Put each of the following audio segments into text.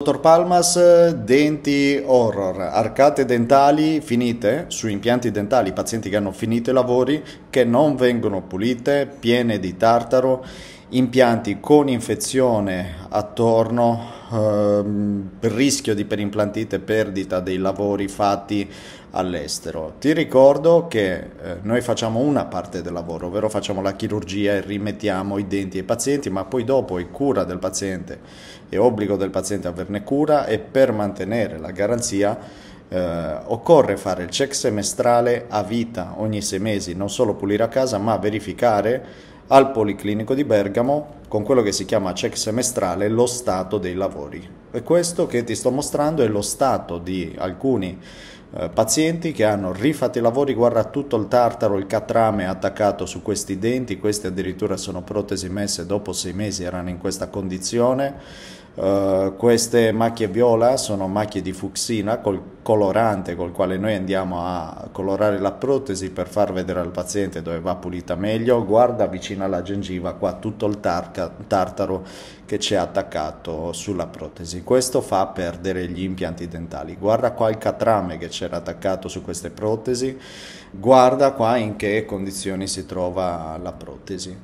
Dottor Palmas, denti horror, arcate dentali finite su impianti dentali, pazienti che hanno finito i lavori, che non vengono pulite, piene di tartaro impianti con infezione attorno, ehm, rischio di perimplantite e perdita dei lavori fatti all'estero. Ti ricordo che eh, noi facciamo una parte del lavoro, ovvero facciamo la chirurgia e rimettiamo i denti ai pazienti, ma poi dopo è cura del paziente, è obbligo del paziente averne cura e per mantenere la garanzia eh, occorre fare il check semestrale a vita ogni sei mesi, non solo pulire a casa, ma verificare al Policlinico di Bergamo con quello che si chiama check semestrale lo stato dei lavori. E questo che ti sto mostrando è lo stato di alcuni eh, pazienti che hanno rifatto i lavori, guarda tutto il tartaro, il catrame attaccato su questi denti, queste addirittura sono protesi messe dopo sei mesi, erano in questa condizione, Uh, queste macchie viola sono macchie di fucsia col colorante col quale noi andiamo a colorare la protesi per far vedere al paziente dove va pulita meglio. Guarda vicino alla gengiva qua tutto il tarca, tartaro che c'è attaccato sulla protesi. Questo fa perdere gli impianti dentali. Guarda qua il catrame che c'era attaccato su queste protesi. Guarda qua in che condizioni si trova la protesi.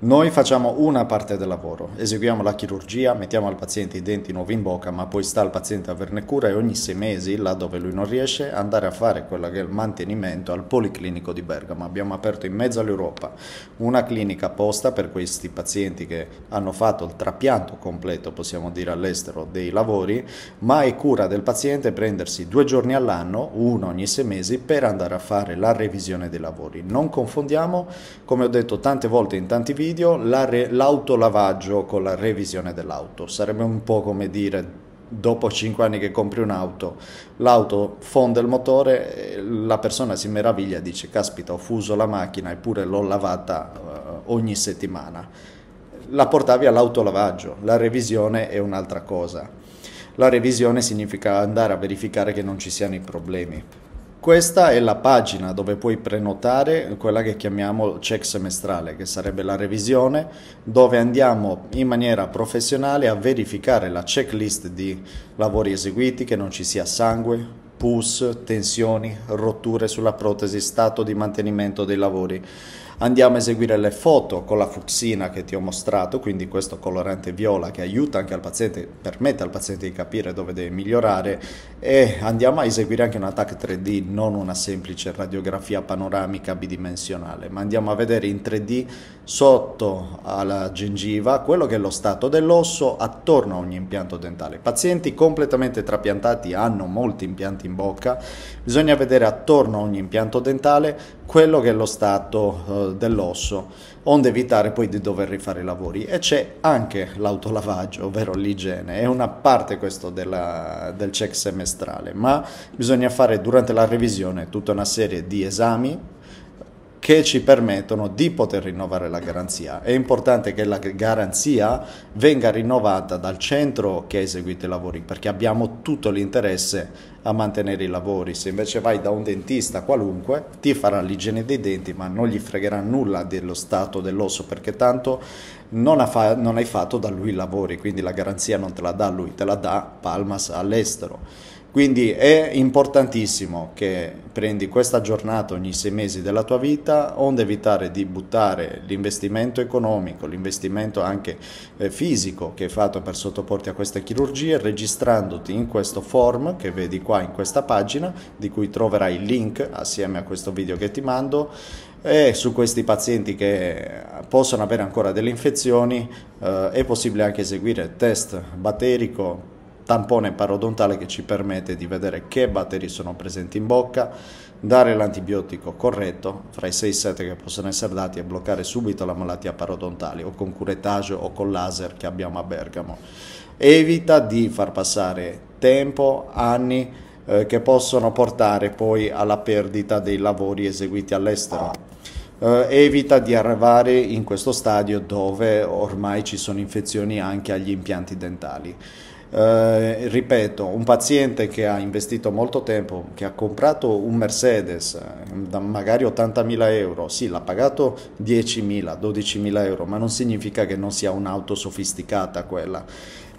Noi facciamo una parte del lavoro, eseguiamo la chirurgia, mettiamo al paziente i denti nuovi in bocca, ma poi sta al paziente averne cura e ogni sei mesi, là dove lui non riesce, andare a fare quello che è il mantenimento al Policlinico di Bergamo. Abbiamo aperto in mezzo all'Europa una clinica apposta per questi pazienti che hanno fatto il trapianto completo, possiamo dire all'estero, dei lavori, ma è cura del paziente prendersi due giorni all'anno, uno ogni sei mesi, per andare a fare la revisione dei lavori. Non confondiamo, come ho detto tante volte in tanti video, video l'autolavaggio con la revisione dell'auto. Sarebbe un po' come dire dopo 5 anni che compri un'auto, l'auto fonde il motore, eh, la persona si meraviglia e dice caspita ho fuso la macchina eppure l'ho lavata eh, ogni settimana. La portavi all'autolavaggio, la revisione è un'altra cosa. La revisione significa andare a verificare che non ci siano i problemi. Questa è la pagina dove puoi prenotare quella che chiamiamo check semestrale, che sarebbe la revisione, dove andiamo in maniera professionale a verificare la checklist di lavori eseguiti, che non ci sia sangue, pus, tensioni, rotture sulla protesi, stato di mantenimento dei lavori. Andiamo a eseguire le foto con la fucsina che ti ho mostrato, quindi questo colorante viola che aiuta anche al paziente, permette al paziente di capire dove deve migliorare e andiamo a eseguire anche un TAC 3D, non una semplice radiografia panoramica bidimensionale, ma andiamo a vedere in 3D sotto alla gengiva quello che è lo stato dell'osso attorno a ogni impianto dentale. Pazienti completamente trapiantati hanno molti impianti in bocca, bisogna vedere attorno a ogni impianto dentale quello che è lo stato eh, dell'osso, onde evitare poi di dover rifare i lavori. E c'è anche l'autolavaggio, ovvero l'igiene, è una parte questo della, del check semestrale, ma bisogna fare durante la revisione tutta una serie di esami che ci permettono di poter rinnovare la garanzia. È importante che la garanzia venga rinnovata dal centro che ha eseguito i lavori perché abbiamo tutto l'interesse a mantenere i lavori. Se invece vai da un dentista qualunque ti farà l'igiene dei denti ma non gli fregherà nulla dello stato dell'osso perché tanto non, ha fa- non hai fatto da lui i lavori, quindi la garanzia non te la dà lui, te la dà Palmas all'estero quindi è importantissimo che prendi questa giornata ogni sei mesi della tua vita, onde evitare di buttare l'investimento economico, l'investimento anche eh, fisico che hai fatto per sottoporti a queste chirurgie, registrandoti in questo form che vedi qua in questa pagina, di cui troverai il link assieme a questo video che ti mando, e su questi pazienti che possono avere ancora delle infezioni eh, è possibile anche eseguire test batterico tampone parodontale che ci permette di vedere che batteri sono presenti in bocca, dare l'antibiotico corretto fra i 6-7 che possono essere dati e bloccare subito la malattia parodontale o con curettaggio o con laser che abbiamo a Bergamo. Evita di far passare tempo, anni eh, che possono portare poi alla perdita dei lavori eseguiti all'estero. Uh, evita di arrivare in questo stadio dove ormai ci sono infezioni anche agli impianti dentali. Eh, ripeto, un paziente che ha investito molto tempo, che ha comprato un Mercedes eh, da magari 80.000 euro, sì, l'ha pagato 10.000, 12.000 euro, ma non significa che non sia un'auto sofisticata quella.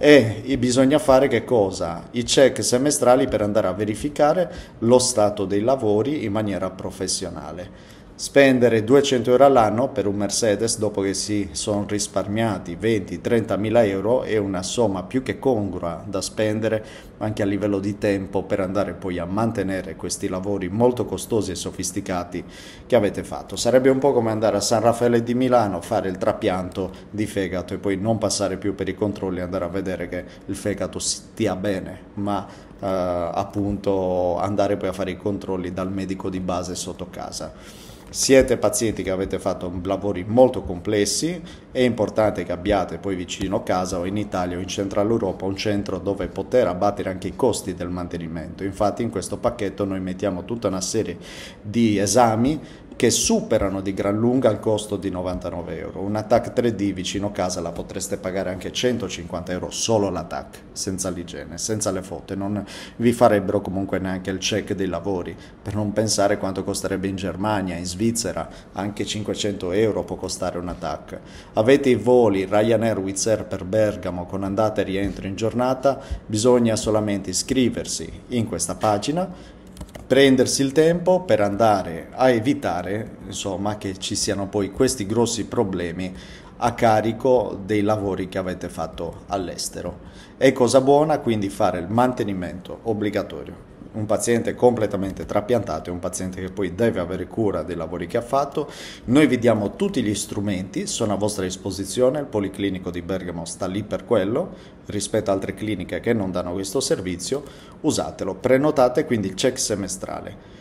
E bisogna fare che cosa? I check semestrali per andare a verificare lo stato dei lavori in maniera professionale spendere 200 euro all'anno per un Mercedes dopo che si sono risparmiati 20-30 mila euro è una somma più che congrua da spendere anche a livello di tempo per andare poi a mantenere questi lavori molto costosi e sofisticati che avete fatto. Sarebbe un po' come andare a San Raffaele di Milano, fare il trapianto di fegato e poi non passare più per i controlli e andare a vedere che il fegato stia bene, ma eh, appunto andare poi a fare i controlli dal medico di base sotto casa. Siete pazienti che avete fatto lavori molto complessi, è importante che abbiate poi vicino a casa o in Italia o in Centrale Europa un centro dove poter abbattere anche i costi del mantenimento. Infatti in questo pacchetto noi mettiamo tutta una serie di esami che superano di gran lunga il costo di 99 euro. Un TAC 3D vicino casa la potreste pagare anche 150 euro solo la senza l'igiene, senza le foto, non vi farebbero comunque neanche il check dei lavori, per non pensare quanto costerebbe in Germania, in Svizzera, anche 500 euro può costare una TAC. Avete i voli Ryanair, Wizz Air per Bergamo con andata e rientro in giornata, bisogna solamente iscriversi in questa pagina prendersi il tempo per andare a evitare insomma, che ci siano poi questi grossi problemi a carico dei lavori che avete fatto all'estero. È cosa buona quindi fare il mantenimento obbligatorio un paziente completamente trapiantato è un paziente che poi deve avere cura dei lavori che ha fatto. Noi vi diamo tutti gli strumenti, sono a vostra disposizione, il Policlinico di Bergamo sta lì per quello, rispetto ad altre cliniche che non danno questo servizio, usatelo, prenotate quindi il check semestrale.